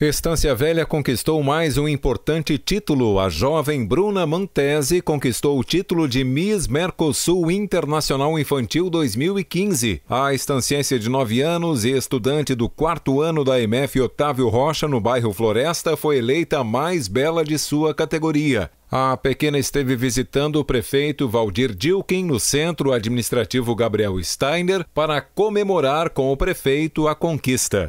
Estância Velha conquistou mais um importante título. A jovem Bruna Mantese conquistou o título de Miss Mercosul Internacional Infantil 2015. A estanciense de 9 anos e estudante do quarto ano da MF Otávio Rocha, no bairro Floresta, foi eleita a mais bela de sua categoria. A pequena esteve visitando o prefeito Valdir Dilkin no centro administrativo Gabriel Steiner para comemorar com o prefeito a conquista.